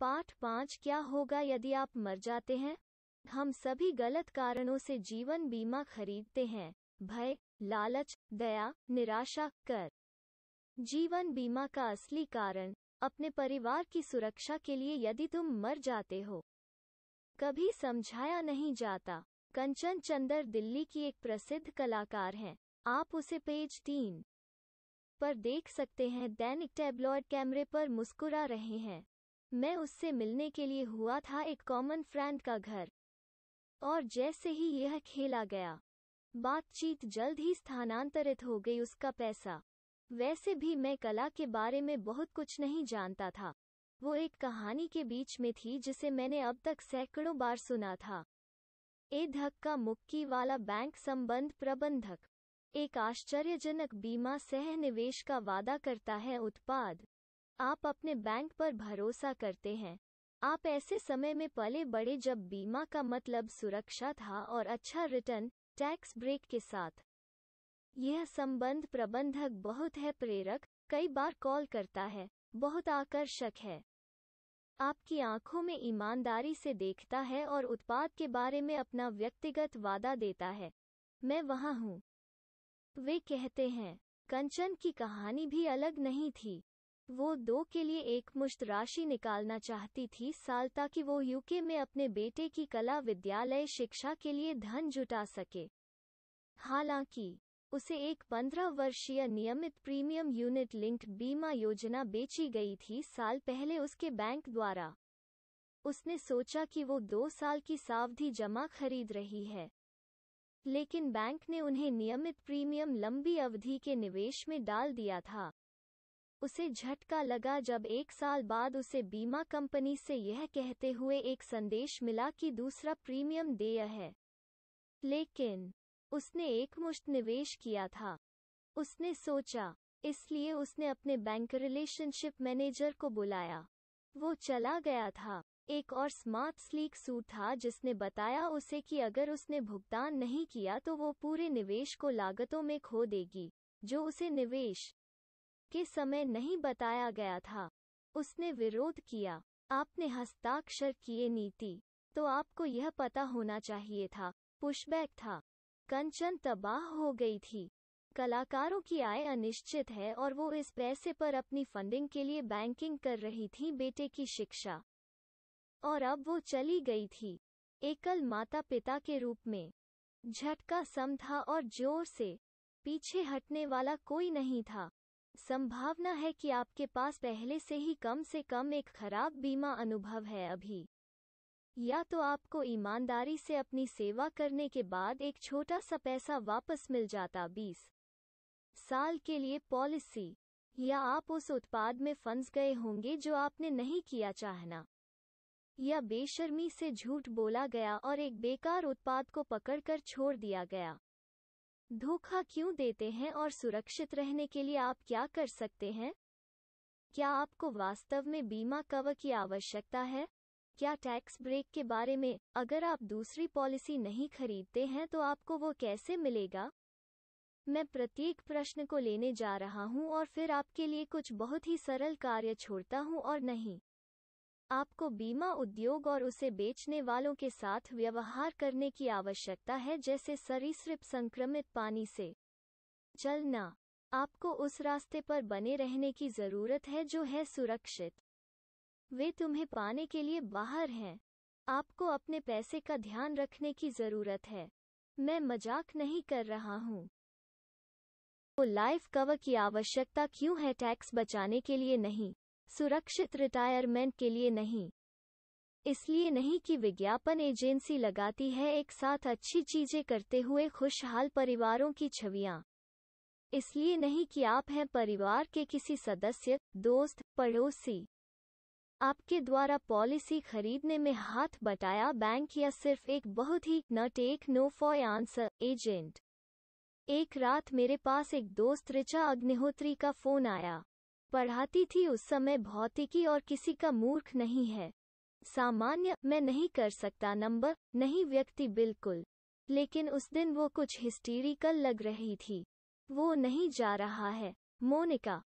पाठ पाँच क्या होगा यदि आप मर जाते हैं हम सभी गलत कारणों से जीवन बीमा खरीदते हैं भय लालच दया निराशा कर जीवन बीमा का असली कारण अपने परिवार की सुरक्षा के लिए यदि तुम मर जाते हो कभी समझाया नहीं जाता कंचन चंदर दिल्ली की एक प्रसिद्ध कलाकार हैं आप उसे पेज तीन पर देख सकते हैं दैनिक टैब्लॉयड कैमरे पर मुस्कुरा रहे हैं मैं उससे मिलने के लिए हुआ था एक कॉमन फ्रेंड का घर और जैसे ही यह खेला गया बातचीत जल्द ही स्थानांतरित हो गई उसका पैसा वैसे भी मैं कला के बारे में बहुत कुछ नहीं जानता था वो एक कहानी के बीच में थी जिसे मैंने अब तक सैकड़ों बार सुना था ए धक्का मुक्की वाला बैंक संबंध प्रबंधक एक आश्चर्यजनक बीमा सह निवेश का वादा करता है उत्पाद आप अपने बैंक पर भरोसा करते हैं आप ऐसे समय में पले बड़े जब बीमा का मतलब सुरक्षा था और अच्छा रिटर्न टैक्स ब्रेक के साथ यह संबंध प्रबंधक बहुत है प्रेरक कई बार कॉल करता है बहुत आकर्षक है आपकी आंखों में ईमानदारी से देखता है और उत्पाद के बारे में अपना व्यक्तिगत वादा देता है मैं वहां हूं वे कहते हैं कंचन की कहानी भी अलग नहीं थी वो दो के लिए एक मुश्त राशि निकालना चाहती थी साल ताकि वो यूके में अपने बेटे की कला विद्यालय शिक्षा के लिए धन जुटा सके हालांकि उसे एक पंद्रह वर्षीय नियमित प्रीमियम यूनिट लिंक्ड बीमा योजना बेची गई थी साल पहले उसके बैंक द्वारा उसने सोचा कि वो दो साल की सावधि जमा खरीद रही है लेकिन बैंक ने उन्हें नियमित प्रीमियम लंबी अवधि के निवेश में डाल दिया था उसे झटका लगा जब एक साल बाद उसे बीमा कंपनी से यह कहते हुए एक संदेश मिला कि दूसरा प्रीमियम देय है लेकिन उसने एकमुश्त निवेश किया था उसने सोचा इसलिए उसने अपने बैंक रिलेशनशिप मैनेजर को बुलाया वो चला गया था एक और स्मार्ट स्लीक सूट था जिसने बताया उसे कि अगर उसने भुगतान नहीं किया तो वो पूरे निवेश को लागतों में खो देगी जो उसे निवेश के समय नहीं बताया गया था उसने विरोध किया आपने हस्ताक्षर किए नीति तो आपको यह पता होना चाहिए था पुशबैक था कंचन तबाह हो गई थी कलाकारों की आय अनिश्चित है और वो इस पैसे पर अपनी फंडिंग के लिए बैंकिंग कर रही थी बेटे की शिक्षा और अब वो चली गई थी एकल माता पिता के रूप में झटका सम था और जोर से पीछे हटने वाला कोई नहीं था संभावना है कि आपके पास पहले से ही कम से कम एक खराब बीमा अनुभव है अभी या तो आपको ईमानदारी से अपनी सेवा करने के बाद एक छोटा सा पैसा वापस मिल जाता 20 साल के लिए पॉलिसी या आप उस उत्पाद में फंस गए होंगे जो आपने नहीं किया चाहना या बेशर्मी से झूठ बोला गया और एक बेकार उत्पाद को पकड़कर छोड़ दिया गया धोखा क्यों देते हैं और सुरक्षित रहने के लिए आप क्या कर सकते हैं क्या आपको वास्तव में बीमा कवर की आवश्यकता है क्या टैक्स ब्रेक के बारे में अगर आप दूसरी पॉलिसी नहीं खरीदते हैं तो आपको वो कैसे मिलेगा मैं प्रत्येक प्रश्न को लेने जा रहा हूं और फिर आपके लिए कुछ बहुत ही सरल कार्य छोड़ता हूं और नहीं आपको बीमा उद्योग और उसे बेचने वालों के साथ व्यवहार करने की आवश्यकता है जैसे सरीसृप संक्रमित पानी से चलना आपको उस रास्ते पर बने रहने की जरूरत है जो है सुरक्षित वे तुम्हें पाने के लिए बाहर हैं आपको अपने पैसे का ध्यान रखने की जरूरत है मैं मजाक नहीं कर रहा हूँ तो लाइफ कवर की आवश्यकता क्यों है टैक्स बचाने के लिए नहीं सुरक्षित रिटायरमेंट के लिए नहीं इसलिए नहीं कि विज्ञापन एजेंसी लगाती है एक साथ अच्छी चीजें करते हुए खुशहाल परिवारों की छवियां इसलिए नहीं कि आप हैं परिवार के किसी सदस्य दोस्त पड़ोसी आपके द्वारा पॉलिसी खरीदने में हाथ बटाया बैंक या सिर्फ एक बहुत ही न take no for answer agent एक रात मेरे पास एक दोस्त ऋचा अग्निहोत्री का फोन आया पढ़ाती थी उस समय भौतिकी और किसी का मूर्ख नहीं है सामान्य मैं नहीं कर सकता नंबर नहीं व्यक्ति बिल्कुल लेकिन उस दिन वो कुछ हिस्टीरिकल लग रही थी वो नहीं जा रहा है मोनिका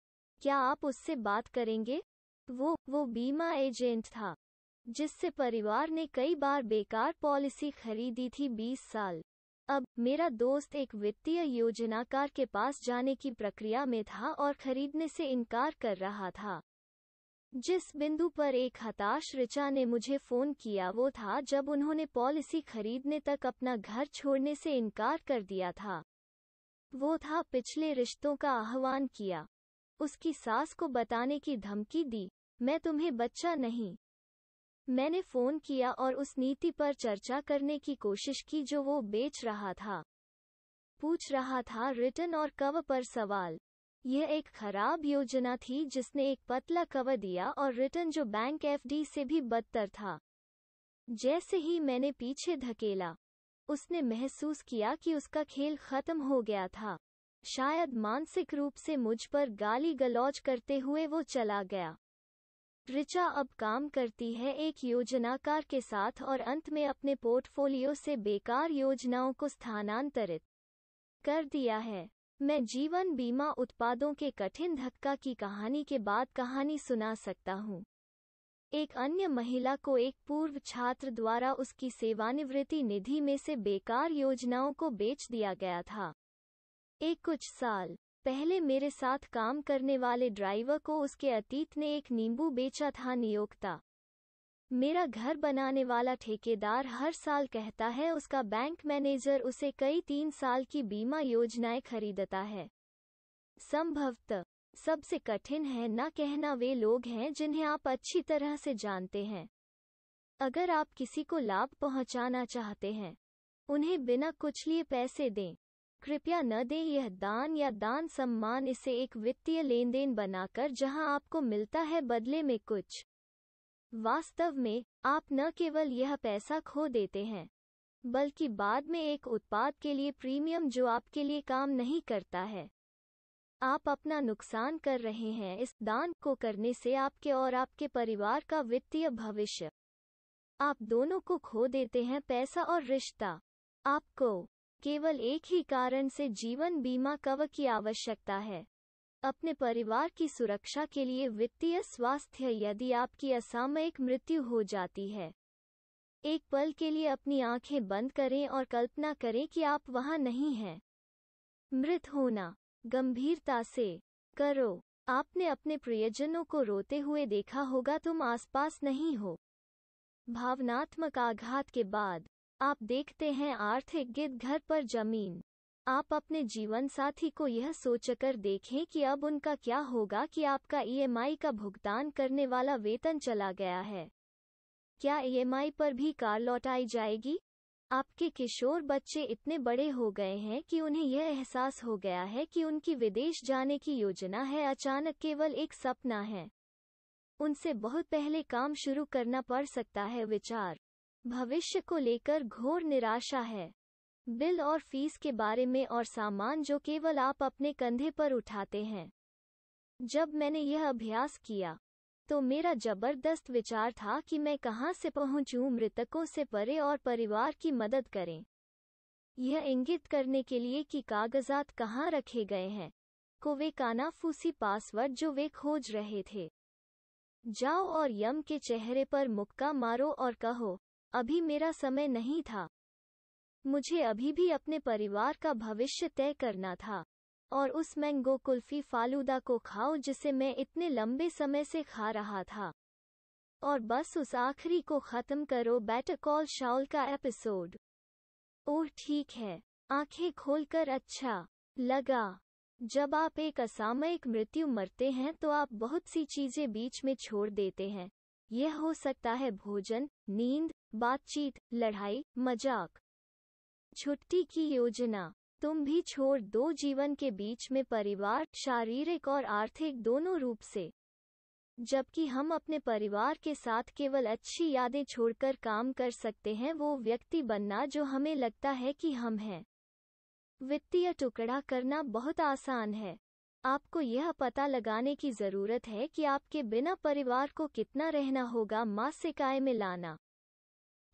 क्या आप उससे बात करेंगे वो वो बीमा एजेंट था जिससे परिवार ने कई बार बेकार पॉलिसी खरीदी थी बीस साल अब मेरा दोस्त एक वित्तीय योजनाकार के पास जाने की प्रक्रिया में था और खरीदने से इनकार कर रहा था जिस बिंदु पर एक हताश ऋचा ने मुझे फोन किया वो था जब उन्होंने पॉलिसी खरीदने तक अपना घर छोड़ने से इनकार कर दिया था वो था पिछले रिश्तों का आह्वान किया उसकी सास को बताने की धमकी दी मैं तुम्हें बच्चा नहीं मैंने फोन किया और उस नीति पर चर्चा करने की कोशिश की जो वो बेच रहा था पूछ रहा था रिटर्न और कव पर सवाल यह एक खराब योजना थी जिसने एक पतला कव दिया और रिटर्न जो बैंक एफडी से भी बदतर था जैसे ही मैंने पीछे धकेला उसने महसूस किया कि उसका खेल खत्म हो गया था शायद मानसिक रूप से मुझ पर गाली गलौज करते हुए वो चला गया ऋचा अब काम करती है एक योजनाकार के साथ और अंत में अपने पोर्टफोलियो से बेकार योजनाओं को स्थानांतरित कर दिया है मैं जीवन बीमा उत्पादों के कठिन धक्का की कहानी के बाद कहानी सुना सकता हूँ एक अन्य महिला को एक पूर्व छात्र द्वारा उसकी सेवानिवृत्ति निधि में से बेकार योजनाओं को बेच दिया गया था एक कुछ साल पहले मेरे साथ काम करने वाले ड्राइवर को उसके अतीत ने एक नींबू बेचा था नियोक्ता मेरा घर बनाने वाला ठेकेदार हर साल कहता है उसका बैंक मैनेजर उसे कई तीन साल की बीमा योजनाएं खरीदता है संभवतः सबसे कठिन है न कहना वे लोग हैं जिन्हें आप अच्छी तरह से जानते हैं अगर आप किसी को लाभ पहुंचाना चाहते हैं उन्हें बिना कुछ लिए पैसे दें कृपया न दे यह दान या दान सम्मान इसे एक वित्तीय लेन देन बनाकर जहां आपको मिलता है बदले में कुछ वास्तव में आप न केवल यह पैसा खो देते हैं बल्कि बाद में एक उत्पाद के लिए प्रीमियम जो आपके लिए काम नहीं करता है आप अपना नुकसान कर रहे हैं इस दान को करने से आपके और आपके परिवार का वित्तीय भविष्य आप दोनों को खो देते हैं पैसा और रिश्ता आपको केवल एक ही कारण से जीवन बीमा कवर की आवश्यकता है अपने परिवार की सुरक्षा के लिए वित्तीय स्वास्थ्य यदि आपकी असामयिक मृत्यु हो जाती है एक पल के लिए अपनी आंखें बंद करें और कल्पना करें कि आप वहां नहीं हैं मृत होना गंभीरता से करो आपने अपने प्रियजनों को रोते हुए देखा होगा तुम आसपास नहीं हो भावनात्मक आघात के बाद आप देखते हैं आर्थिक गिद घर पर जमीन आप अपने जीवन साथी को यह सोचकर देखें कि अब उनका क्या होगा कि आपका ईएमआई e का भुगतान करने वाला वेतन चला गया है क्या ईएमआई e पर भी कार लौटाई जाएगी आपके किशोर बच्चे इतने बड़े हो गए हैं कि उन्हें यह एहसास हो गया है कि उनकी विदेश जाने की योजना है अचानक केवल एक सपना है उनसे बहुत पहले काम शुरू करना पड़ सकता है विचार भविष्य को लेकर घोर निराशा है बिल और फीस के बारे में और सामान जो केवल आप अपने कंधे पर उठाते हैं जब मैंने यह अभ्यास किया तो मेरा जबरदस्त विचार था कि मैं कहां से पहुंचूं मृतकों से परे और परिवार की मदद करें यह इंगित करने के लिए कि कागजात कहां रखे गए हैं को वे कानाफूसी पासवर्ड जो वे खोज रहे थे जाओ और यम के चेहरे पर मुक्का मारो और कहो अभी मेरा समय नहीं था मुझे अभी भी अपने परिवार का भविष्य तय करना था और उस मैंगो कुल्फी फालूदा को खाओ जिसे मैं इतने लंबे समय से खा रहा था और बस उस आखिरी को खत्म करो बैटर कॉल शाउल का एपिसोड ओह ठीक है आंखें खोलकर अच्छा लगा जब आप एक असामयिक मृत्यु मरते हैं तो आप बहुत सी चीजें बीच में छोड़ देते हैं यह हो सकता है भोजन नींद बातचीत लड़ाई मजाक छुट्टी की योजना तुम भी छोड़ दो जीवन के बीच में परिवार शारीरिक और आर्थिक दोनों रूप से जबकि हम अपने परिवार के साथ केवल अच्छी यादें छोड़कर काम कर सकते हैं वो व्यक्ति बनना जो हमें लगता है कि हम हैं वित्तीय टुकड़ा करना बहुत आसान है आपको यह पता लगाने की जरूरत है कि आपके बिना परिवार को कितना रहना होगा मासिक आय में लाना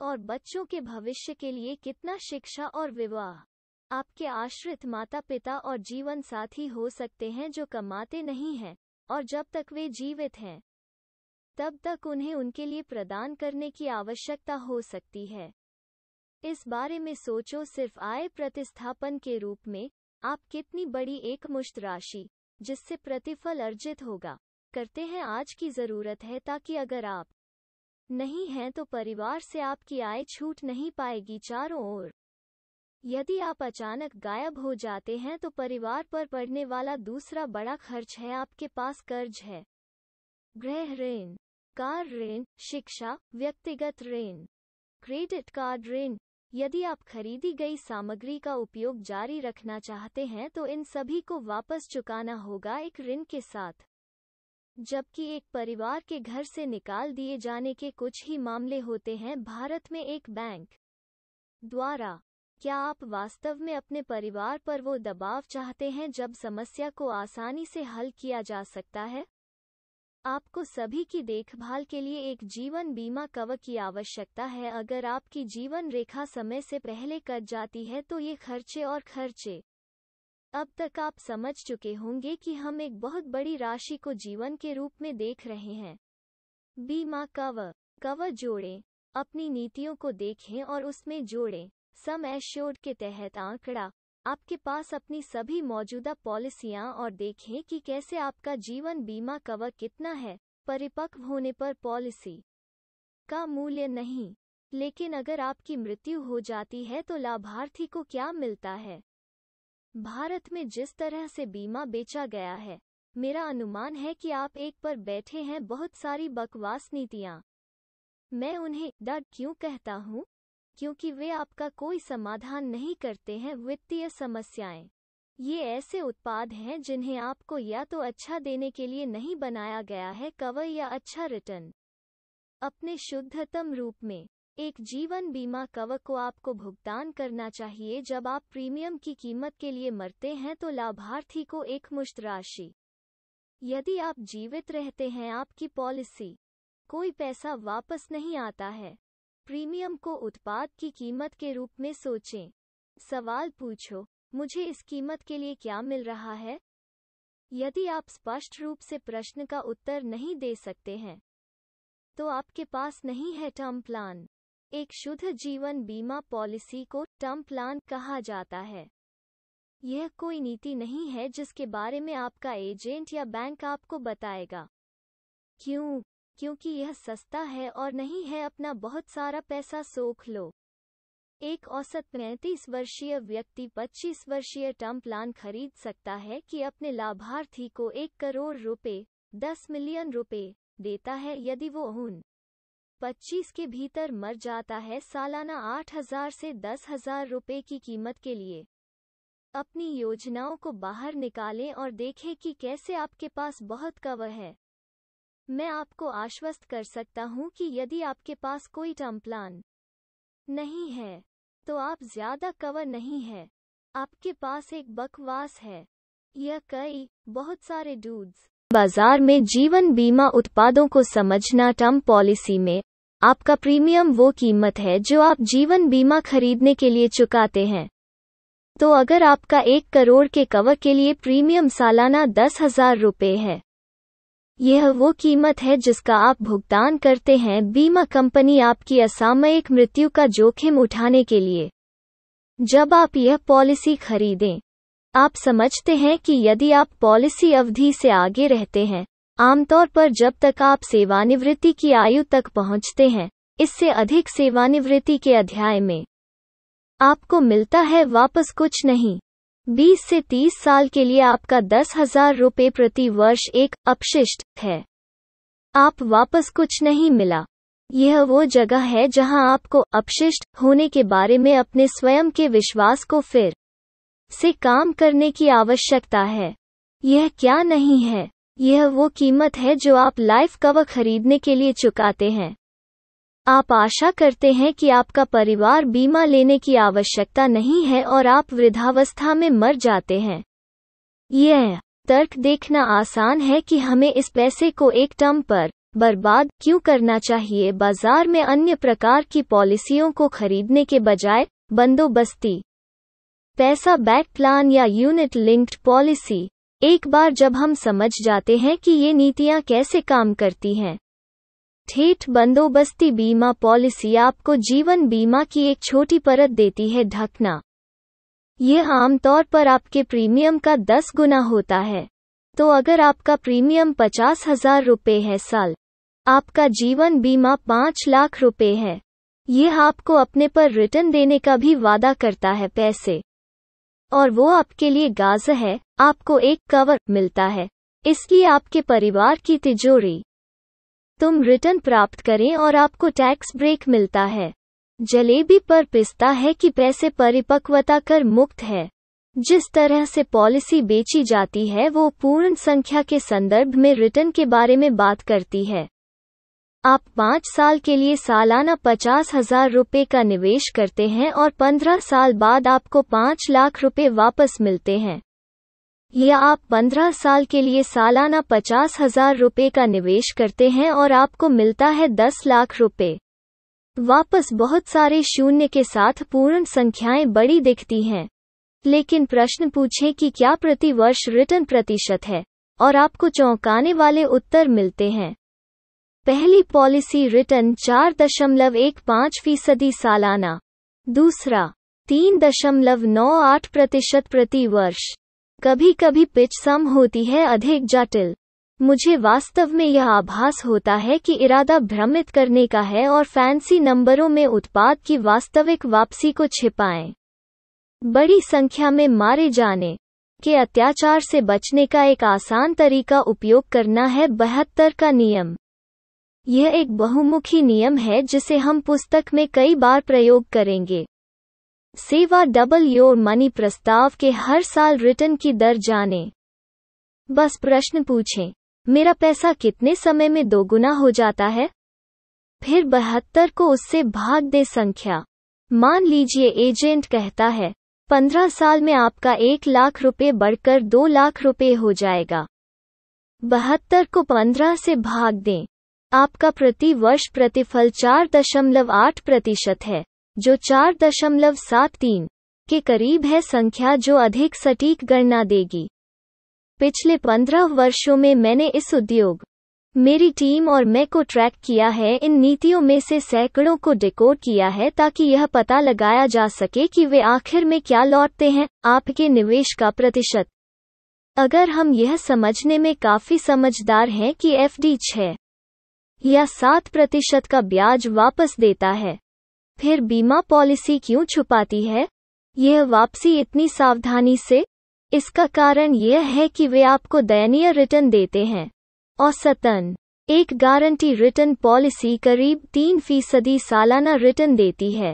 और बच्चों के भविष्य के लिए कितना शिक्षा और विवाह आपके आश्रित माता पिता और जीवन साथी हो सकते हैं जो कमाते नहीं हैं और जब तक वे जीवित हैं तब तक उन्हें उनके लिए प्रदान करने की आवश्यकता हो सकती है इस बारे में सोचो सिर्फ आय प्रतिस्थापन के रूप में आप कितनी बड़ी एकमुश्त राशि जिससे प्रतिफल अर्जित होगा करते हैं आज की जरूरत है ताकि अगर आप नहीं हैं तो परिवार से आपकी आय छूट नहीं पाएगी चारों ओर यदि आप अचानक गायब हो जाते हैं तो परिवार पर पड़ने वाला दूसरा बड़ा खर्च है आपके पास कर्ज है गृह ऋण कार ऋण शिक्षा व्यक्तिगत ऋण क्रेडिट कार्ड ऋण यदि आप खरीदी गई सामग्री का उपयोग जारी रखना चाहते हैं तो इन सभी को वापस चुकाना होगा एक ऋण के साथ जबकि एक परिवार के घर से निकाल दिए जाने के कुछ ही मामले होते हैं भारत में एक बैंक द्वारा क्या आप वास्तव में अपने परिवार पर वो दबाव चाहते हैं जब समस्या को आसानी से हल किया जा सकता है आपको सभी की देखभाल के लिए एक जीवन बीमा कवर की आवश्यकता है अगर आपकी जीवन रेखा समय से पहले कट जाती है तो ये खर्चे और खर्चे अब तक आप समझ चुके होंगे कि हम एक बहुत बड़ी राशि को जीवन के रूप में देख रहे हैं बीमा कवर कवर जोड़ें अपनी नीतियों को देखें और उसमें जोड़ें सम एश्योर्ड के तहत आंकड़ा आपके पास अपनी सभी मौजूदा पॉलिसियां और देखें कि कैसे आपका जीवन बीमा कवर कितना है परिपक्व होने पर पॉलिसी का मूल्य नहीं लेकिन अगर आपकी मृत्यु हो जाती है तो लाभार्थी को क्या मिलता है भारत में जिस तरह से बीमा बेचा गया है मेरा अनुमान है कि आप एक पर बैठे हैं बहुत सारी बकवास नीतियां मैं उन्हें डर क्यों कहता हूं क्योंकि वे आपका कोई समाधान नहीं करते हैं वित्तीय समस्याएं ये ऐसे उत्पाद हैं जिन्हें आपको या तो अच्छा देने के लिए नहीं बनाया गया है कवर या अच्छा रिटर्न अपने शुद्धतम रूप में एक जीवन बीमा कवर को आपको भुगतान करना चाहिए जब आप प्रीमियम की कीमत के लिए मरते हैं तो लाभार्थी को एक मुश्त राशि यदि आप जीवित रहते हैं आपकी पॉलिसी कोई पैसा वापस नहीं आता है प्रीमियम को उत्पाद की कीमत के रूप में सोचें सवाल पूछो मुझे इस कीमत के लिए क्या मिल रहा है यदि आप स्पष्ट रूप से प्रश्न का उत्तर नहीं दे सकते हैं तो आपके पास नहीं है टर्म प्लान एक शुद्ध जीवन बीमा पॉलिसी को टर्म प्लान कहा जाता है यह कोई नीति नहीं है जिसके बारे में आपका एजेंट या बैंक आपको बताएगा क्यों क्योंकि यह सस्ता है और नहीं है अपना बहुत सारा पैसा सोख लो एक औसत पैंतीस वर्षीय व्यक्ति 25 वर्षीय टर्म प्लान खरीद सकता है कि अपने लाभार्थी को एक करोड़ रुपए 10 मिलियन रुपए देता है यदि वो उन 25 के भीतर मर जाता है सालाना 8000 से 10000 रुपए की कीमत के लिए अपनी योजनाओं को बाहर निकालें और देखें कि कैसे आपके पास बहुत कव है मैं आपको आश्वस्त कर सकता हूं कि यदि आपके पास कोई टर्म प्लान नहीं है तो आप ज्यादा कवर नहीं है आपके पास एक बकवास है यह कई बहुत सारे डूड्स बाजार में जीवन बीमा उत्पादों को समझना टर्म पॉलिसी में आपका प्रीमियम वो कीमत है जो आप जीवन बीमा खरीदने के लिए चुकाते हैं तो अगर आपका एक करोड़ के कवर के लिए प्रीमियम सालाना दस हजार रुपये है यह वो कीमत है जिसका आप भुगतान करते हैं बीमा कंपनी आपकी असामयिक मृत्यु का जोखिम उठाने के लिए जब आप यह पॉलिसी खरीदें आप समझते हैं कि यदि आप पॉलिसी अवधि से आगे रहते हैं आमतौर पर जब तक आप सेवानिवृत्ति की आयु तक पहुंचते हैं इससे अधिक सेवानिवृत्ति के अध्याय में आपको मिलता है वापस कुछ नहीं 20 से 30 साल के लिए आपका दस हजार रुपये प्रति वर्ष एक अपशिष्ट है आप वापस कुछ नहीं मिला यह वो जगह है जहां आपको अपशिष्ट होने के बारे में अपने स्वयं के विश्वास को फिर से काम करने की आवश्यकता है यह क्या नहीं है यह वो कीमत है जो आप लाइफ कवर खरीदने के लिए चुकाते हैं आप आशा करते हैं कि आपका परिवार बीमा लेने की आवश्यकता नहीं है और आप वृद्धावस्था में मर जाते हैं यह तर्क देखना आसान है कि हमें इस पैसे को एक टर्म पर बर्बाद क्यों करना चाहिए बाजार में अन्य प्रकार की पॉलिसियों को खरीदने के बजाय बंदोबस्ती पैसा बैक प्लान या यूनिट लिंक्ड पॉलिसी एक बार जब हम समझ जाते हैं कि ये नीतियाँ कैसे काम करती हैं ठेठ बंदोबस्ती बीमा पॉलिसी आपको जीवन बीमा की एक छोटी परत देती है ढकना यह आमतौर पर आपके प्रीमियम का दस गुना होता है तो अगर आपका प्रीमियम पचास हजार रुपये है साल आपका जीवन बीमा पाँच लाख रुपये है यह आपको अपने पर रिटर्न देने का भी वादा करता है पैसे और वो आपके लिए गाज है आपको एक कवर मिलता है इसकी आपके परिवार की तिजोरी तुम रिटर्न प्राप्त करें और आपको टैक्स ब्रेक मिलता है जलेबी पर पिसता है कि पैसे परिपक्वता कर मुक्त है जिस तरह से पॉलिसी बेची जाती है वो पूर्ण संख्या के संदर्भ में रिटर्न के बारे में बात करती है आप पाँच साल के लिए सालाना पचास हजार रुपये का निवेश करते हैं और पंद्रह साल बाद आपको पाँच लाख रुपये वापस मिलते हैं या आप 15 साल के लिए सालाना पचास हजार रुपये का निवेश करते हैं और आपको मिलता है 10 लाख रुपये वापस बहुत सारे शून्य के साथ पूर्ण संख्याएं बड़ी दिखती हैं लेकिन प्रश्न पूछें कि क्या प्रति वर्ष रिटर्न प्रतिशत है और आपको चौंकाने वाले उत्तर मिलते हैं पहली पॉलिसी रिटर्न चार दशमलव एक पाँच फीसदी सालाना दूसरा तीन दशमलव नौ आठ प्रतिशत प्रति वर्ष कभी कभी पिच सम होती है अधिक जटिल मुझे वास्तव में यह आभास होता है कि इरादा भ्रमित करने का है और फैंसी नंबरों में उत्पाद की वास्तविक वापसी को छिपाएं बड़ी संख्या में मारे जाने के अत्याचार से बचने का एक आसान तरीका उपयोग करना है बहत्तर का नियम यह एक बहुमुखी नियम है जिसे हम पुस्तक में कई बार प्रयोग करेंगे सेवा डबल योर मनी प्रस्ताव के हर साल रिटर्न की दर जाने बस प्रश्न पूछें मेरा पैसा कितने समय में दोगुना हो जाता है फिर बहत्तर को उससे भाग दे संख्या मान लीजिए एजेंट कहता है पंद्रह साल में आपका एक लाख रुपए बढ़कर दो लाख रुपए हो जाएगा बहत्तर को पंद्रह से भाग दें आपका प्रति वर्ष प्रतिफल चार दशमलव आठ प्रतिशत है जो चार दशमलव सात तीन के करीब है संख्या जो अधिक सटीक गणना देगी पिछले पंद्रह वर्षों में मैंने इस उद्योग मेरी टीम और मैं को ट्रैक किया है इन नीतियों में से सैकड़ों को डिकोड किया है ताकि यह पता लगाया जा सके कि वे आखिर में क्या लौटते हैं आपके निवेश का प्रतिशत अगर हम यह समझने में काफी समझदार हैं कि एफ डी छः या सात प्रतिशत का ब्याज वापस देता है फिर बीमा पॉलिसी क्यों छुपाती है यह वापसी इतनी सावधानी से इसका कारण यह है कि वे आपको दयनीय रिटर्न देते हैं औसतन एक गारंटी रिटर्न पॉलिसी करीब तीन फीसदी सालाना रिटर्न देती है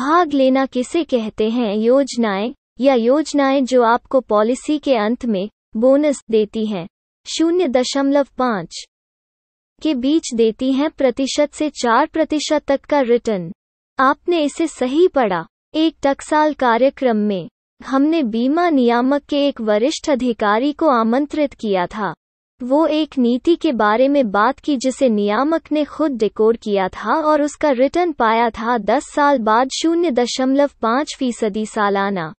भाग लेना किसे कहते हैं योजनाएं या योजनाएं जो आपको पॉलिसी के अंत में बोनस देती हैं शून्य दशमलव पाँच के बीच देती हैं प्रतिशत से चार प्रतिशत तक का रिटर्न आपने इसे सही पढ़ा एक टकसाल कार्यक्रम में हमने बीमा नियामक के एक वरिष्ठ अधिकारी को आमंत्रित किया था वो एक नीति के बारे में बात की जिसे नियामक ने खुद डिकोड किया था और उसका रिटर्न पाया था 10 साल बाद शून्य दशमलव पाँच फीसदी सालाना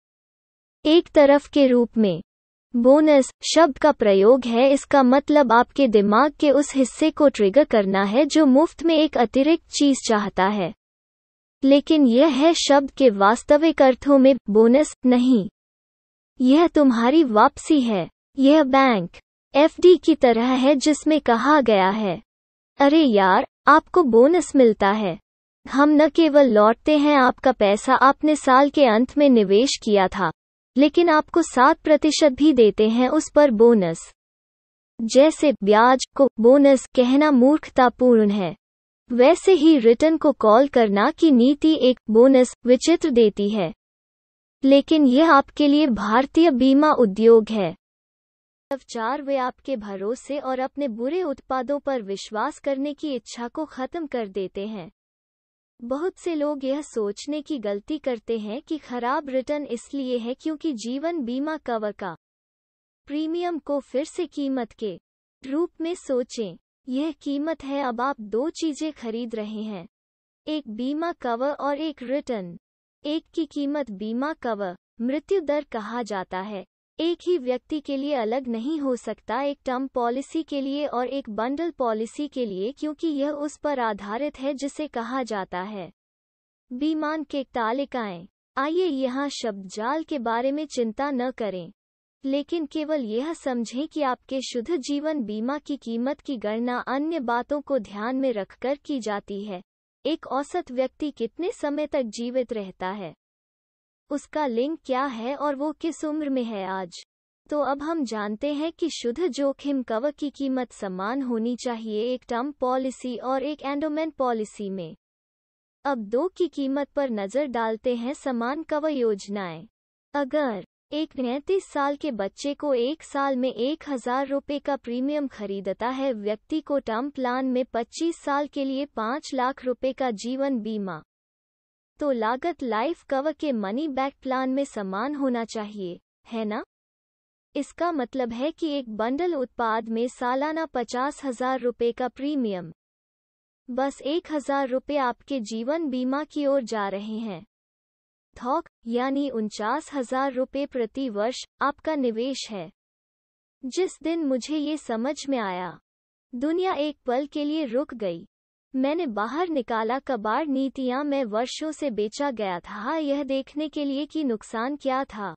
एक तरफ के रूप में बोनस शब्द का प्रयोग है इसका मतलब आपके दिमाग के उस हिस्से को ट्रिगर करना है जो मुफ्त में एक अतिरिक्त चीज चाहता है लेकिन यह है शब्द के वास्तविक अर्थों में बोनस नहीं यह तुम्हारी वापसी है यह बैंक एफडी की तरह है जिसमें कहा गया है अरे यार आपको बोनस मिलता है हम न केवल लौटते हैं आपका पैसा आपने साल के अंत में निवेश किया था लेकिन आपको सात प्रतिशत भी देते हैं उस पर बोनस जैसे ब्याज को बोनस कहना मूर्खतापूर्ण है वैसे ही रिटर्न को कॉल करना की नीति एक बोनस विचित्र देती है लेकिन यह आपके लिए भारतीय बीमा उद्योग है नवचार वे आपके भरोसे और अपने बुरे उत्पादों पर विश्वास करने की इच्छा को खत्म कर देते हैं बहुत से लोग यह सोचने की गलती करते हैं कि खराब रिटर्न इसलिए है क्योंकि जीवन बीमा कवर का प्रीमियम को फिर से कीमत के रूप में सोचें यह कीमत है अब आप दो चीजें खरीद रहे हैं एक बीमा कवर और एक रिटर्न एक की कीमत बीमा कवर मृत्यु दर कहा जाता है एक ही व्यक्ति के लिए अलग नहीं हो सकता एक टर्म पॉलिसी के लिए और एक बंडल पॉलिसी के लिए क्योंकि यह उस पर आधारित है जिसे कहा जाता है बीमान के तालिकाएं आइए यहाँ शब्दजाल के बारे में चिंता न करें लेकिन केवल यह समझें कि आपके शुद्ध जीवन बीमा की कीमत की गणना अन्य बातों को ध्यान में रखकर की जाती है एक औसत व्यक्ति कितने समय तक जीवित रहता है उसका लिंग क्या है और वो किस उम्र में है आज तो अब हम जानते हैं कि शुद्ध जोखिम कव की कीमत समान होनी चाहिए एक टर्म पॉलिसी और एक एंडोमेन पॉलिसी में अब दो की कीमत पर नजर डालते हैं समान कव योजनाएं अगर एक पैंतीस साल के बच्चे को एक साल में एक हजार रूपए का प्रीमियम खरीदता है व्यक्ति को टर्म प्लान में 25 साल के लिए 5 लाख रुपये का जीवन बीमा तो लागत लाइफ कवर के मनी बैक प्लान में समान होना चाहिए है ना? इसका मतलब है कि एक बंडल उत्पाद में सालाना पचास हजार रुपये का प्रीमियम बस एक हजार रुपये आपके जीवन बीमा की ओर जा रहे हैं थोक यानी उनचास हजार रुपये प्रति वर्ष आपका निवेश है जिस दिन मुझे ये समझ में आया दुनिया एक पल के लिए रुक गई मैंने बाहर निकाला कबाड़ नीतियां मैं वर्षों से बेचा गया था हाँ, यह देखने के लिए कि नुकसान क्या था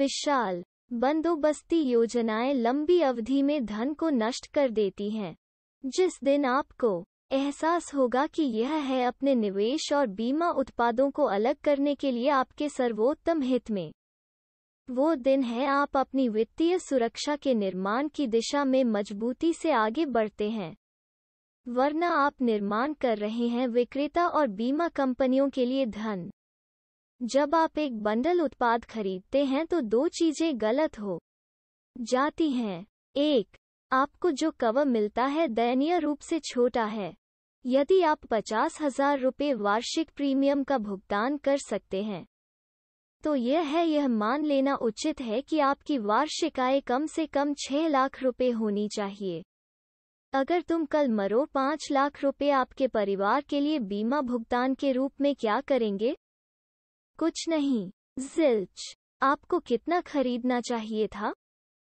विशाल बंदोबस्ती योजनाएं लंबी अवधि में धन को नष्ट कर देती हैं जिस दिन आपको एहसास होगा कि यह है अपने निवेश और बीमा उत्पादों को अलग करने के लिए आपके सर्वोत्तम हित में वो दिन है आप अपनी वित्तीय सुरक्षा के निर्माण की दिशा में मजबूती से आगे बढ़ते हैं वरना आप निर्माण कर रहे हैं विक्रेता और बीमा कंपनियों के लिए धन जब आप एक बंडल उत्पाद खरीदते हैं तो दो चीजें गलत हो जाती हैं एक आपको जो कवर मिलता है दयनीय रूप से छोटा है यदि आप पचास हजार रुपये वार्षिक प्रीमियम का भुगतान कर सकते हैं तो यह है यह मान लेना उचित है कि आपकी वार्षिक आय कम से कम छह लाख रुपये होनी चाहिए अगर तुम कल मरो पाँच लाख रुपये आपके परिवार के लिए बीमा भुगतान के रूप में क्या करेंगे कुछ नहीं जिल्च आपको कितना खरीदना चाहिए था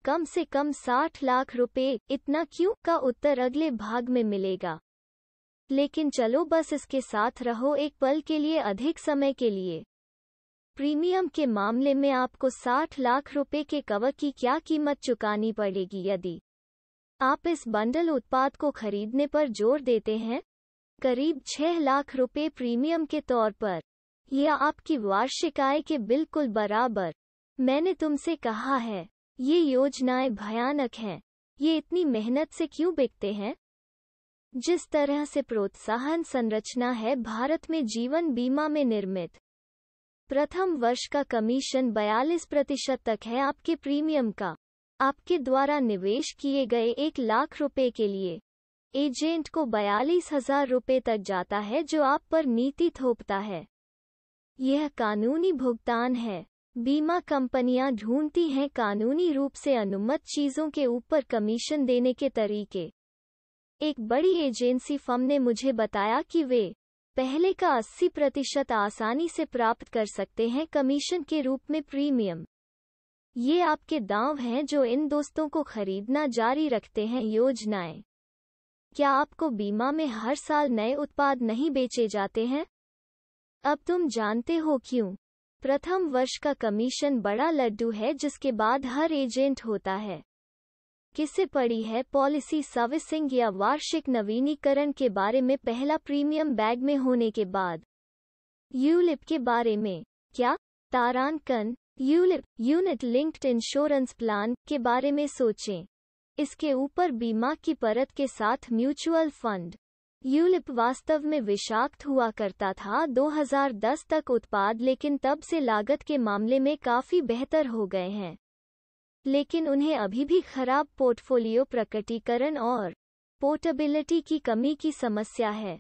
कम से कम साठ लाख रुपये इतना क्यों का उत्तर अगले भाग में मिलेगा लेकिन चलो बस इसके साथ रहो एक पल के लिए अधिक समय के लिए प्रीमियम के मामले में आपको 60 लाख रुपए के कवर की क्या कीमत चुकानी पड़ेगी यदि आप इस बंडल उत्पाद को खरीदने पर जोर देते हैं करीब 6 लाख रुपए प्रीमियम के तौर पर यह आपकी वार्षिक आय के बिल्कुल बराबर मैंने तुमसे कहा है ये योजनाएं भयानक हैं ये इतनी मेहनत से क्यों बिकते हैं जिस तरह से प्रोत्साहन संरचना है भारत में जीवन बीमा में निर्मित प्रथम वर्ष का कमीशन 42 प्रतिशत तक है आपके प्रीमियम का आपके द्वारा निवेश किए गए एक लाख रुपए के लिए एजेंट को बयालीस हजार रुपये तक जाता है जो आप पर नीति थोपता है यह कानूनी भुगतान है बीमा कंपनियां ढूंढती हैं कानूनी रूप से अनुमत चीजों के ऊपर कमीशन देने के तरीके एक बड़ी एजेंसी फर्म ने मुझे बताया कि वे पहले का 80 प्रतिशत आसानी से प्राप्त कर सकते हैं कमीशन के रूप में प्रीमियम ये आपके दांव हैं जो इन दोस्तों को खरीदना जारी रखते हैं योजनाएं क्या आपको बीमा में हर साल नए उत्पाद नहीं बेचे जाते हैं अब तुम जानते हो क्यों प्रथम वर्ष का कमीशन बड़ा लड्डू है जिसके बाद हर एजेंट होता है किसे पड़ी है पॉलिसी सर्विसिंग या वार्षिक नवीनीकरण के बारे में पहला प्रीमियम बैग में होने के बाद यूलिप के बारे में क्या तारांकन ULIP unit linked insurance plan के बारे में सोचें इसके ऊपर बीमा की परत के साथ म्यूचुअल फंड यूलिप वास्तव में विषाक्त हुआ करता था 2010 तक उत्पाद लेकिन तब से लागत के मामले में काफी बेहतर हो गए हैं लेकिन उन्हें अभी भी खराब पोर्टफोलियो प्रकटीकरण और पोर्टेबिलिटी की कमी की समस्या है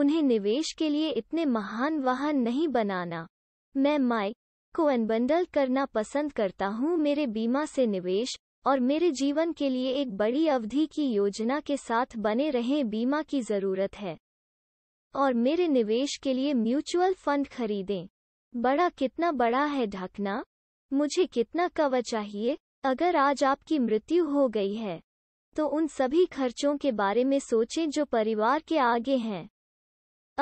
उन्हें निवेश के लिए इतने महान वाहन नहीं बनाना मैं माइक को अनबंडल करना पसंद करता हूँ मेरे बीमा से निवेश और मेरे जीवन के लिए एक बड़ी अवधि की योजना के साथ बने रहें बीमा की जरूरत है और मेरे निवेश के लिए म्यूचुअल फंड खरीदें बड़ा कितना बड़ा है ढकना मुझे कितना कवर चाहिए अगर आज आपकी मृत्यु हो गई है तो उन सभी खर्चों के बारे में सोचें जो परिवार के आगे हैं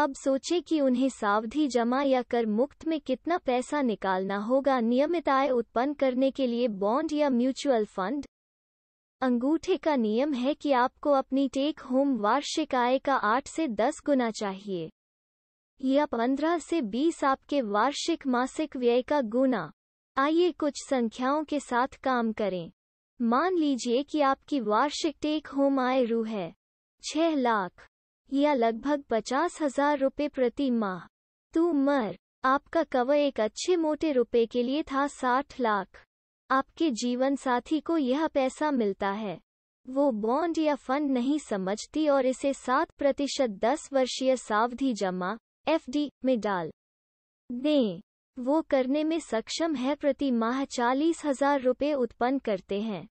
अब सोचें कि उन्हें सावधि जमा या कर मुक्त में कितना पैसा निकालना होगा नियमित आय उत्पन्न करने के लिए बॉन्ड या म्यूचुअल फंड अंगूठे का नियम है कि आपको अपनी टेक होम वार्षिक आय का आठ से दस गुना चाहिए या पंद्रह से बीस आपके वार्षिक मासिक व्यय का गुना आइए कुछ संख्याओं के साथ काम करें मान लीजिए कि आपकी वार्षिक टेक होम आय रू है छह लाख या लगभग पचास हजार रुपये प्रति माह तू मर आपका कवर एक अच्छे मोटे रुपए के लिए था साठ लाख आपके जीवन साथी को यह पैसा मिलता है वो बॉन्ड या फंड नहीं समझती और इसे सात प्रतिशत दस वर्षीय सावधि जमा एफ में डाल दें वो करने में सक्षम है प्रति माह चालीस हजार रुपये उत्पन्न करते हैं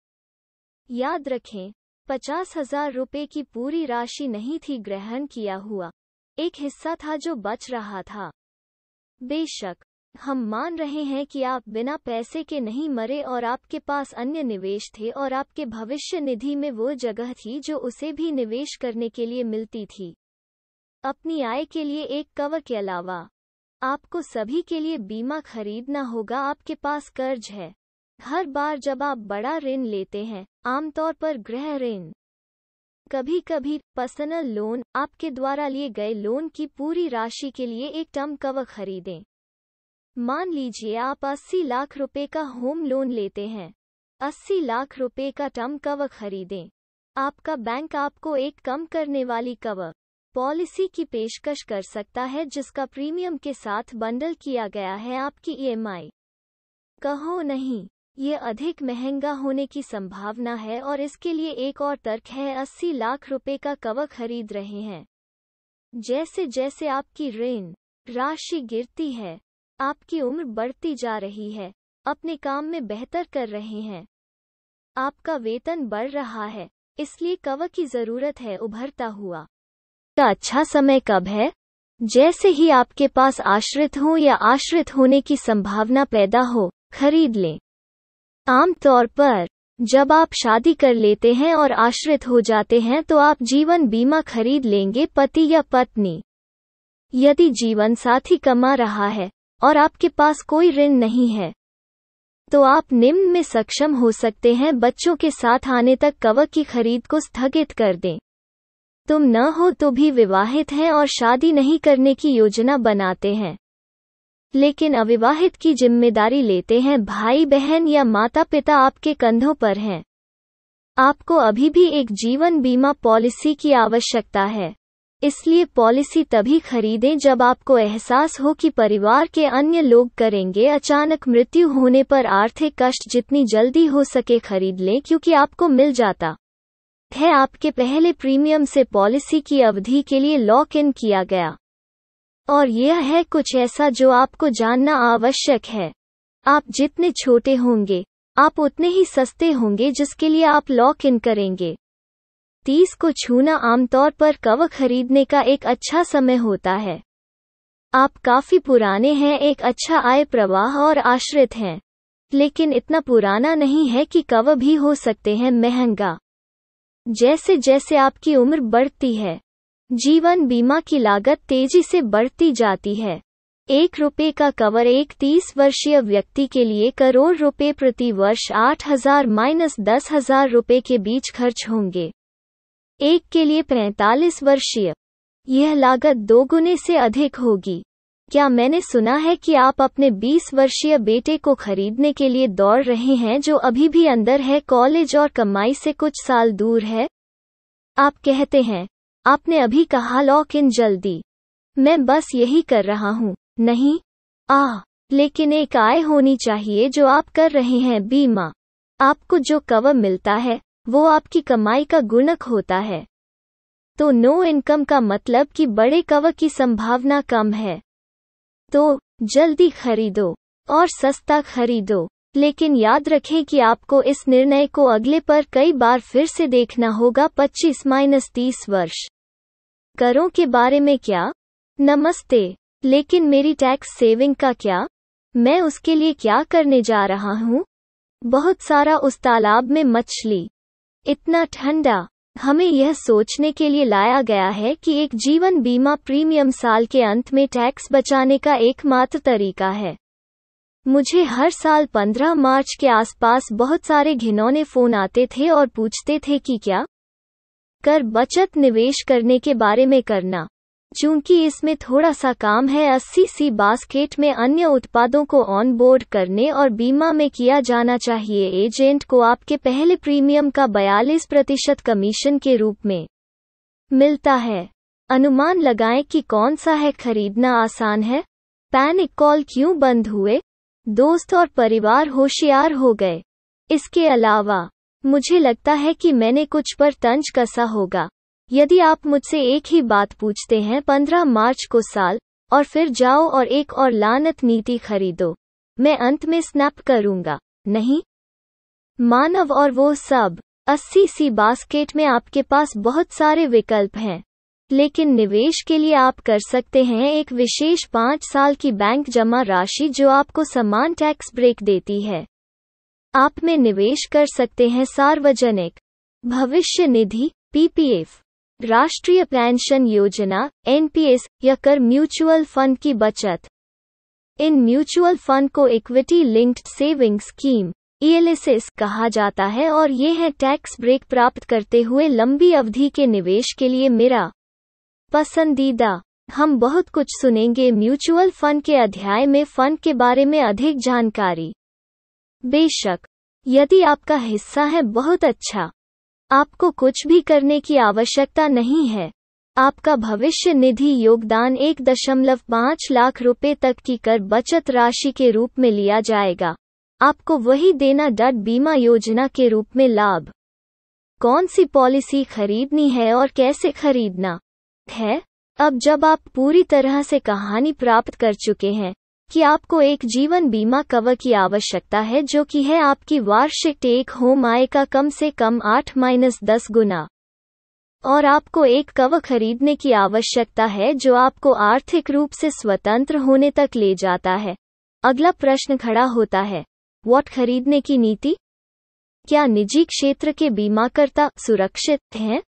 याद रखें पचास हजार रुपये की पूरी राशि नहीं थी ग्रहण किया हुआ एक हिस्सा था जो बच रहा था बेशक हम मान रहे हैं कि आप बिना पैसे के नहीं मरे और आपके पास अन्य निवेश थे और आपके भविष्य निधि में वो जगह थी जो उसे भी निवेश करने के लिए मिलती थी अपनी आय के लिए एक कवर के अलावा आपको सभी के लिए बीमा खरीदना होगा आपके पास कर्ज है हर बार जब आप बड़ा ऋण लेते हैं आमतौर पर गृह ऋण कभी कभी पर्सनल लोन आपके द्वारा लिए गए लोन की पूरी राशि के लिए एक टर्म कवर खरीदें मान लीजिए आप 80 लाख रुपए का होम लोन लेते हैं 80 लाख रुपए का टर्म कवर खरीदें आपका बैंक आपको एक कम करने वाली कवर पॉलिसी की पेशकश कर सकता है जिसका प्रीमियम के साथ बंडल किया गया है आपकी ईएमआई कहो नहीं ये अधिक महंगा होने की संभावना है और इसके लिए एक और तर्क है अस्सी लाख रुपए का कवर खरीद रहे हैं जैसे जैसे आपकी ऋण राशि गिरती है आपकी उम्र बढ़ती जा रही है अपने काम में बेहतर कर रहे हैं आपका वेतन बढ़ रहा है इसलिए कवर की जरूरत है उभरता हुआ का अच्छा समय कब है जैसे ही आपके पास आश्रित हो या आश्रित होने की संभावना पैदा हो खरीद लें आमतौर पर जब आप शादी कर लेते हैं और आश्रित हो जाते हैं तो आप जीवन बीमा खरीद लेंगे पति या पत्नी यदि जीवन साथी कमा रहा है और आपके पास कोई ऋण नहीं है तो आप निम्न में सक्षम हो सकते हैं बच्चों के साथ आने तक कवक की खरीद को स्थगित कर दें तुम न हो तो भी विवाहित हैं और शादी नहीं करने की योजना बनाते हैं लेकिन अविवाहित की जिम्मेदारी लेते हैं भाई बहन या माता पिता आपके कंधों पर हैं आपको अभी भी एक जीवन बीमा पॉलिसी की आवश्यकता है इसलिए पॉलिसी तभी खरीदें जब आपको एहसास हो कि परिवार के अन्य लोग करेंगे अचानक मृत्यु होने पर आर्थिक कष्ट जितनी जल्दी हो सके खरीद लें क्योंकि आपको मिल जाता है आपके पहले प्रीमियम से पॉलिसी की अवधि के लिए लॉक इन किया गया और यह है कुछ ऐसा जो आपको जानना आवश्यक है आप जितने छोटे होंगे आप उतने ही सस्ते होंगे जिसके लिए आप लॉक इन करेंगे तीस को छूना आमतौर पर कव खरीदने का एक अच्छा समय होता है आप काफी पुराने हैं एक अच्छा आय प्रवाह और आश्रित हैं लेकिन इतना पुराना नहीं है कि कव भी हो सकते हैं महंगा जैसे जैसे आपकी उम्र बढ़ती है जीवन बीमा की लागत तेजी से बढ़ती जाती है एक रुपये का कवर एक तीस वर्षीय व्यक्ति के लिए करोड़ रुपये प्रति वर्ष आठ हजार माइनस दस हजार रुपये के बीच खर्च होंगे एक के लिए पैंतालीस वर्षीय यह लागत दोगुने से अधिक होगी क्या मैंने सुना है कि आप अपने 20 वर्षीय बेटे को खरीदने के लिए दौड़ रहे हैं जो अभी भी अंदर है कॉलेज और कमाई से कुछ साल दूर है आप कहते हैं आपने अभी कहा लॉक इन जल्दी मैं बस यही कर रहा हूँ नहीं आह लेकिन एक आय होनी चाहिए जो आप कर रहे हैं बीमा आपको जो कवर मिलता है वो आपकी कमाई का गुणक होता है तो नो इनकम का मतलब कि बड़े कवर की संभावना कम है तो जल्दी खरीदो और सस्ता खरीदो लेकिन याद रखें कि आपको इस निर्णय को अगले पर कई बार फिर से देखना होगा 25 माइनस तीस वर्ष करों के बारे में क्या नमस्ते लेकिन मेरी टैक्स सेविंग का क्या मैं उसके लिए क्या करने जा रहा हूँ बहुत सारा उस तालाब में मछली इतना ठंडा हमें यह सोचने के लिए लाया गया है कि एक जीवन बीमा प्रीमियम साल के अंत में टैक्स बचाने का एकमात्र तरीका है मुझे हर साल 15 मार्च के आसपास बहुत सारे घिनौने फोन आते थे और पूछते थे कि क्या कर बचत निवेश करने के बारे में करना चूंकि इसमें थोड़ा सा काम है अस्सी सी बास्केट में अन्य उत्पादों को ऑन बोर्ड करने और बीमा में किया जाना चाहिए एजेंट को आपके पहले प्रीमियम का बयालीस प्रतिशत कमीशन के रूप में मिलता है अनुमान लगाएं कि कौन सा है खरीदना आसान है पैनिक कॉल क्यों बंद हुए दोस्त और परिवार होशियार हो गए इसके अलावा मुझे लगता है कि मैंने कुछ पर तंज कसा होगा यदि आप मुझसे एक ही बात पूछते हैं पंद्रह मार्च को साल और फिर जाओ और एक और लानत नीति खरीदो मैं अंत में स्नैप करूंगा नहीं मानव और वो सब अस्सी सी बास्केट में आपके पास बहुत सारे विकल्प हैं लेकिन निवेश के लिए आप कर सकते हैं एक विशेष पाँच साल की बैंक जमा राशि जो आपको समान टैक्स ब्रेक देती है आप में निवेश कर सकते हैं सार्वजनिक भविष्य निधि पीपीएफ राष्ट्रीय पेंशन योजना एनपीएस या कर म्यूचुअल फंड की बचत इन म्यूचुअल फंड को equity linked saving scheme ELSS e कहा जाता है और ये है टैक्स ब्रेक प्राप्त करते हुए लंबी अवधि के निवेश के लिए मेरा पसंदीदा हम बहुत कुछ सुनेंगे म्यूचुअल फंड के अध्याय में फंड के बारे में अधिक जानकारी बेशक यदि आपका हिस्सा है बहुत अच्छा आपको कुछ भी करने की आवश्यकता नहीं है आपका भविष्य निधि योगदान एक दशमलव पाँच लाख रुपए तक की कर बचत राशि के रूप में लिया जाएगा आपको वही देना डट बीमा योजना के रूप में लाभ कौन सी पॉलिसी खरीदनी है और कैसे खरीदना है अब जब आप पूरी तरह से कहानी प्राप्त कर चुके हैं कि आपको एक जीवन बीमा कवर की आवश्यकता है जो कि है आपकी वार्षिक टेक होम आय का कम से कम आठ माइनस दस गुना और आपको एक कवर खरीदने की आवश्यकता है जो आपको आर्थिक रूप से स्वतंत्र होने तक ले जाता है अगला प्रश्न खड़ा होता है वॉट खरीदने की नीति क्या निजी क्षेत्र के बीमाकर्ता सुरक्षित हैं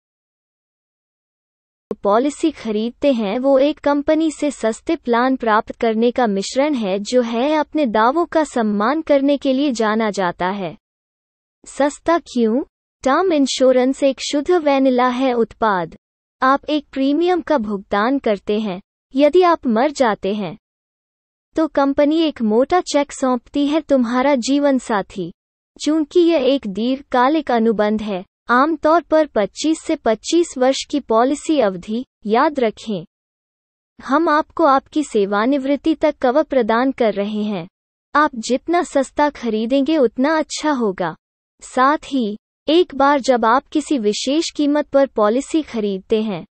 पॉलिसी खरीदते हैं वो एक कंपनी से सस्ते प्लान प्राप्त करने का मिश्रण है जो है अपने दावों का सम्मान करने के लिए जाना जाता है सस्ता क्यों टर्म इंश्योरेंस एक शुद्ध वैनिला है उत्पाद आप एक प्रीमियम का भुगतान करते हैं यदि आप मर जाते हैं तो कंपनी एक मोटा चेक सौंपती है तुम्हारा जीवन साथी चूंकि यह एक दीर्घकालिक अनुबंध है आमतौर पर 25 से 25 वर्ष की पॉलिसी अवधि याद रखें हम आपको आपकी सेवानिवृत्ति तक कवर प्रदान कर रहे हैं आप जितना सस्ता खरीदेंगे उतना अच्छा होगा साथ ही एक बार जब आप किसी विशेष कीमत पर पॉलिसी खरीदते हैं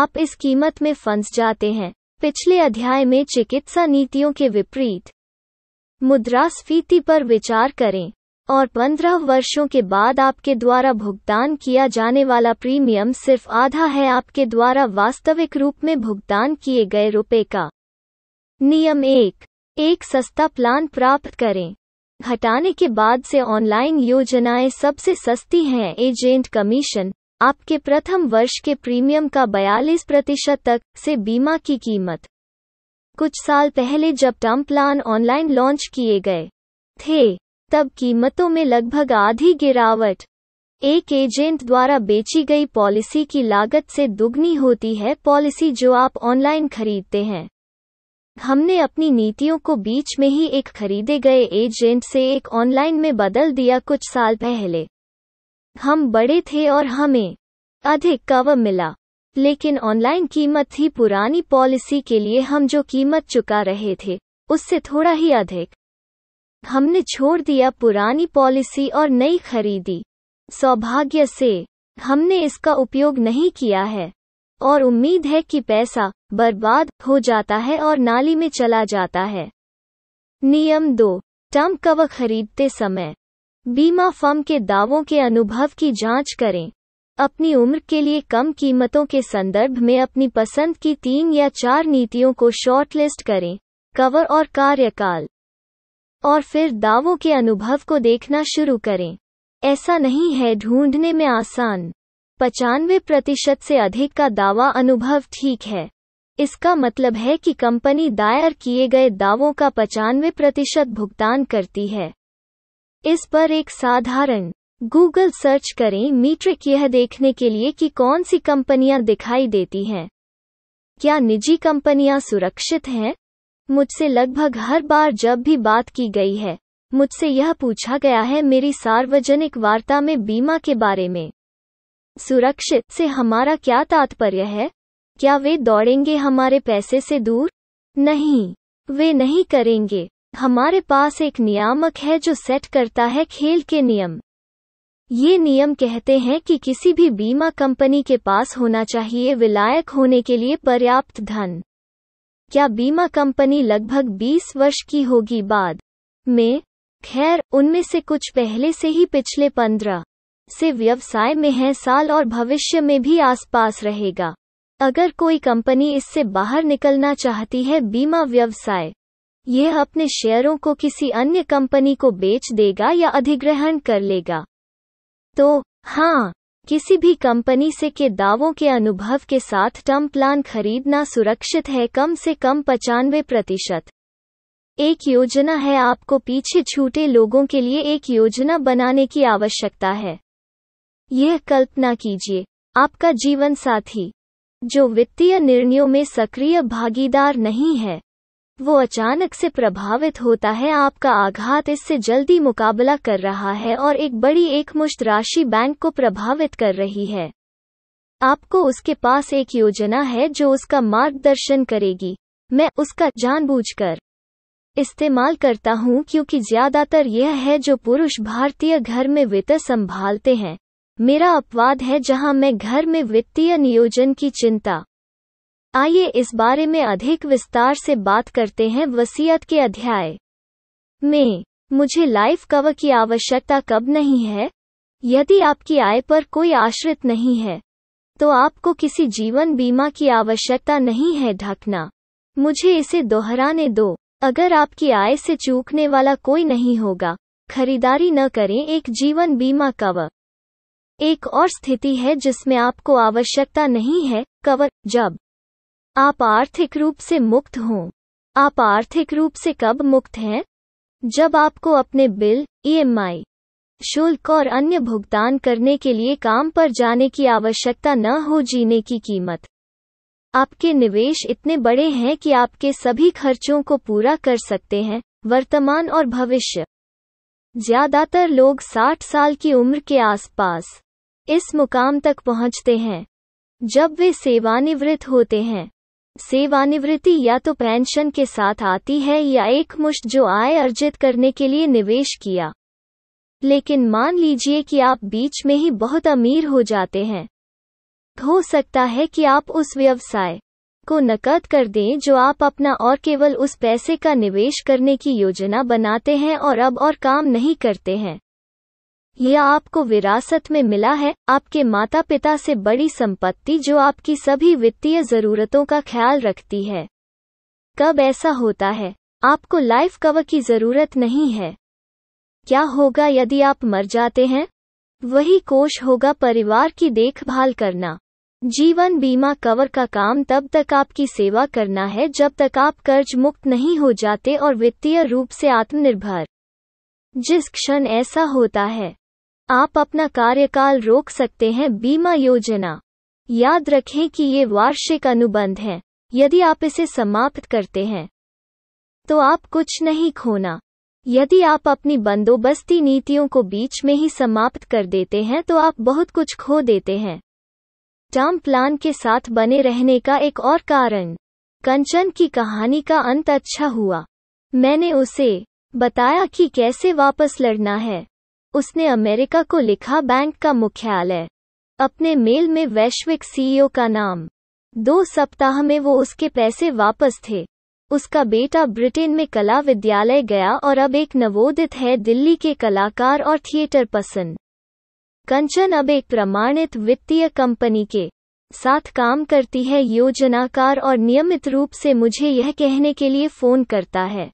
आप इस कीमत में फंस जाते हैं पिछले अध्याय में चिकित्सा नीतियों के विपरीत मुद्रास्फीति पर विचार करें और 15 वर्षों के बाद आपके द्वारा भुगतान किया जाने वाला प्रीमियम सिर्फ आधा है आपके द्वारा वास्तविक रूप में भुगतान किए गए रुपए का नियम एक एक सस्ता प्लान प्राप्त करें घटाने के बाद से ऑनलाइन योजनाएं सबसे सस्ती हैं एजेंट कमीशन आपके प्रथम वर्ष के प्रीमियम का 42 प्रतिशत तक से बीमा की कीमत कुछ साल पहले जब टर्म प्लान ऑनलाइन लॉन्च किए गए थे तब कीमतों में लगभग आधी गिरावट एक एजेंट द्वारा बेची गई पॉलिसी की लागत से दुगनी होती है पॉलिसी जो आप ऑनलाइन खरीदते हैं हमने अपनी नीतियों को बीच में ही एक खरीदे गए एजेंट से एक ऑनलाइन में बदल दिया कुछ साल पहले हम बड़े थे और हमें अधिक कवर मिला लेकिन ऑनलाइन कीमत थी पुरानी पॉलिसी के लिए हम जो कीमत चुका रहे थे उससे थोड़ा ही अधिक हमने छोड़ दिया पुरानी पॉलिसी और नई खरीदी सौभाग्य से हमने इसका उपयोग नहीं किया है और उम्मीद है कि पैसा बर्बाद हो जाता है और नाली में चला जाता है नियम दो टर्म कवर खरीदते समय बीमा फर्म के दावों के अनुभव की जांच करें अपनी उम्र के लिए कम कीमतों के संदर्भ में अपनी पसंद की तीन या चार नीतियों को शॉर्टलिस्ट करें कवर और कार्यकाल और फिर दावों के अनुभव को देखना शुरू करें ऐसा नहीं है ढूंढने में आसान पचानवे प्रतिशत से अधिक का दावा अनुभव ठीक है इसका मतलब है कि कंपनी दायर किए गए दावों का पचानवे प्रतिशत भुगतान करती है इस पर एक साधारण गूगल सर्च करें मीट्रिक यह देखने के लिए कि कौन सी कंपनियां दिखाई देती हैं क्या निजी कंपनियां सुरक्षित हैं मुझसे लगभग हर बार जब भी बात की गई है मुझसे यह पूछा गया है मेरी सार्वजनिक वार्ता में बीमा के बारे में सुरक्षित से हमारा क्या तात्पर्य है क्या वे दौड़ेंगे हमारे पैसे से दूर नहीं वे नहीं करेंगे हमारे पास एक नियामक है जो सेट करता है खेल के नियम ये नियम कहते हैं कि किसी भी बीमा कंपनी के पास होना चाहिए विलायक होने के लिए पर्याप्त धन क्या बीमा कंपनी लगभग 20 वर्ष की होगी बाद में खैर उनमें से कुछ पहले से ही पिछले 15 से व्यवसाय में है साल और भविष्य में भी आसपास रहेगा अगर कोई कंपनी इससे बाहर निकलना चाहती है बीमा व्यवसाय यह अपने शेयरों को किसी अन्य कंपनी को बेच देगा या अधिग्रहण कर लेगा तो हाँ किसी भी कंपनी से के दावों के अनुभव के साथ टर्म प्लान खरीदना सुरक्षित है कम से कम पचानवे प्रतिशत एक योजना है आपको पीछे छूटे लोगों के लिए एक योजना बनाने की आवश्यकता है यह कल्पना कीजिए आपका जीवन साथी जो वित्तीय निर्णयों में सक्रिय भागीदार नहीं है वो अचानक से प्रभावित होता है आपका आघात इससे जल्दी मुकाबला कर रहा है और एक बड़ी एकमुश्त राशि बैंक को प्रभावित कर रही है आपको उसके पास एक योजना है जो उसका मार्गदर्शन करेगी मैं उसका जानबूझकर इस्तेमाल करता हूँ क्योंकि ज्यादातर यह है जो पुरुष भारतीय घर में वित्त संभालते हैं मेरा अपवाद है जहाँ मैं घर में वित्तीय नियोजन की चिंता आइए इस बारे में अधिक विस्तार से बात करते हैं वसीयत के अध्याय में मुझे लाइफ कवर की आवश्यकता कब नहीं है यदि आपकी आय पर कोई आश्रित नहीं है तो आपको किसी जीवन बीमा की आवश्यकता नहीं है ढकना मुझे इसे दोहराने दो अगर आपकी आय से चूकने वाला कोई नहीं होगा खरीदारी न करें एक जीवन बीमा कवर एक और स्थिति है जिसमें आपको आवश्यकता नहीं है कवर जब आप आर्थिक रूप से मुक्त हों आप आर्थिक रूप से कब मुक्त हैं जब आपको अपने बिल ईएमआई e शुल्क और अन्य भुगतान करने के लिए काम पर जाने की आवश्यकता न हो जीने की कीमत आपके निवेश इतने बड़े हैं कि आपके सभी खर्चों को पूरा कर सकते हैं वर्तमान और भविष्य ज्यादातर लोग 60 साल की उम्र के आसपास इस मुकाम तक पहुंचते हैं जब वे सेवानिवृत्त होते हैं सेवानिवृत्ति या तो पेंशन के साथ आती है या एक मुश्त जो आय अर्जित करने के लिए निवेश किया लेकिन मान लीजिए कि आप बीच में ही बहुत अमीर हो जाते हैं हो सकता है कि आप उस व्यवसाय को नकद कर दें जो आप अपना और केवल उस पैसे का निवेश करने की योजना बनाते हैं और अब और काम नहीं करते हैं ये आपको विरासत में मिला है आपके माता पिता से बड़ी संपत्ति जो आपकी सभी वित्तीय जरूरतों का ख्याल रखती है कब ऐसा होता है आपको लाइफ कवर की जरूरत नहीं है क्या होगा यदि आप मर जाते हैं वही कोष होगा परिवार की देखभाल करना जीवन बीमा कवर का काम तब तक आपकी सेवा करना है जब तक आप कर्ज मुक्त नहीं हो जाते और वित्तीय रूप से आत्मनिर्भर जिस क्षण ऐसा होता है आप अपना कार्यकाल रोक सकते हैं बीमा योजना याद रखें कि ये वार्षिक अनुबंध है यदि आप इसे समाप्त करते हैं तो आप कुछ नहीं खोना यदि आप अपनी बंदोबस्ती नीतियों को बीच में ही समाप्त कर देते हैं तो आप बहुत कुछ खो देते हैं टर्म प्लान के साथ बने रहने का एक और कारण कंचन की कहानी का अंत अच्छा हुआ मैंने उसे बताया कि कैसे वापस लड़ना है उसने अमेरिका को लिखा बैंक का मुख्यालय अपने मेल में वैश्विक सीईओ e का नाम दो सप्ताह में वो उसके पैसे वापस थे उसका बेटा ब्रिटेन में कला विद्यालय गया और अब एक नवोदित है दिल्ली के कलाकार और थिएटर पसंद कंचन अब एक प्रमाणित वित्तीय कंपनी के साथ काम करती है योजनाकार और नियमित रूप से मुझे यह कहने के लिए फोन करता है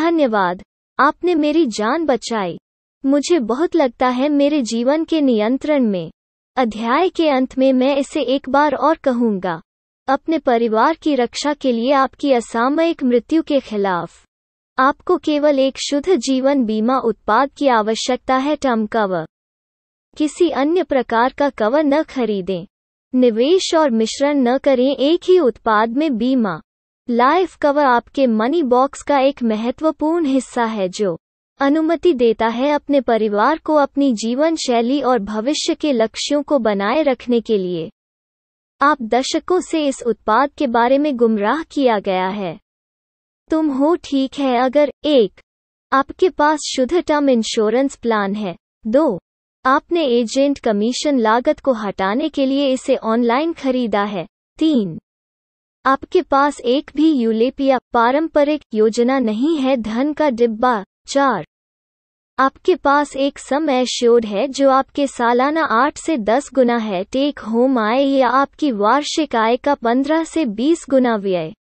धन्यवाद आपने मेरी जान बचाई मुझे बहुत लगता है मेरे जीवन के नियंत्रण में अध्याय के अंत में मैं इसे एक बार और कहूंगा अपने परिवार की रक्षा के लिए आपकी असामयिक मृत्यु के खिलाफ आपको केवल एक शुद्ध जीवन बीमा उत्पाद की आवश्यकता है टर्म कवर किसी अन्य प्रकार का कवर न खरीदें निवेश और मिश्रण न करें एक ही उत्पाद में बीमा लाइफ कवर आपके मनी बॉक्स का एक महत्वपूर्ण हिस्सा है जो अनुमति देता है अपने परिवार को अपनी जीवन शैली और भविष्य के लक्ष्यों को बनाए रखने के लिए आप दशकों से इस उत्पाद के बारे में गुमराह किया गया है तुम हो ठीक है अगर एक आपके पास शुद्ध टर्म इंश्योरेंस प्लान है दो आपने एजेंट कमीशन लागत को हटाने के लिए इसे ऑनलाइन खरीदा है तीन आपके पास एक भी यूलेपिया पारंपरिक योजना नहीं है धन का डिब्बा चार आपके पास एक सम एश्योर्ड है जो आपके सालाना 8 से 10 गुना है टेक होम आय या आपकी वार्षिक आय का 15 से 20 गुना व्यय